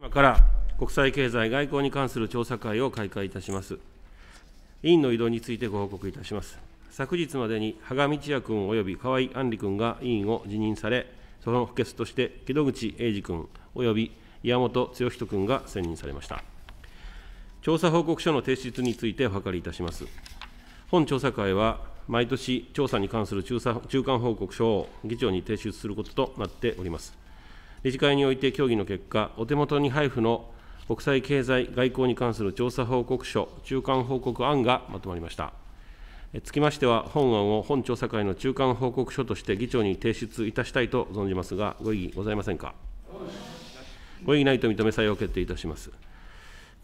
今から国際経済外交に関する調査会を開会いたします。委員の移動についてご報告いたします。昨日までに羽賀道也君及び河合安里君が委員を辞任され、その補欠として木戸口英二君及び岩本剛人君が選任されました。調査報告書の提出についてお諮りいたします。本調査会は毎年調査に関する中間報告書を議長に提出することとなっております。理事会において協議の結果、お手元に配布の国際経済外交に関する調査報告書、中間報告案がまとまりました。つきましては、本案を本調査会の中間報告書として議長に提出いたしたいと存じますが、ご異議ございませんか。ご異議ないと認め、採用決定いたします。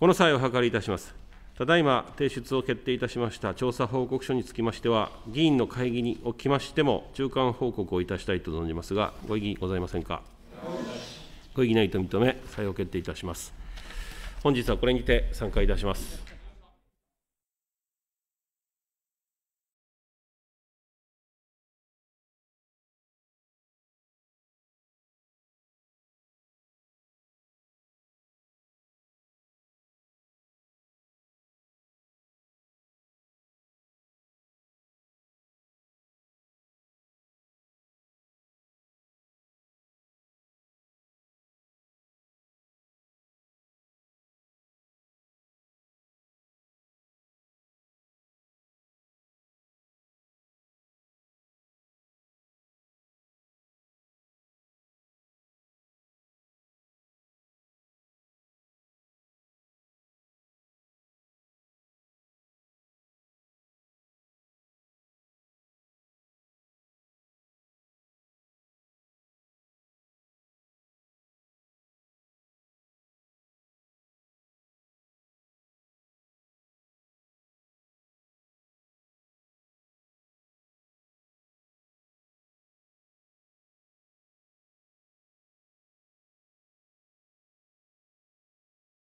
この際、お諮りいたします。ただいま提出を決定いたしました調査報告書につきましては、議員の会議におきましても、中間報告をいたしたいと存じますが、ご異議ございませんか。ご異議ないと認め、採用決定いたします。本日はこれにて散会いたします。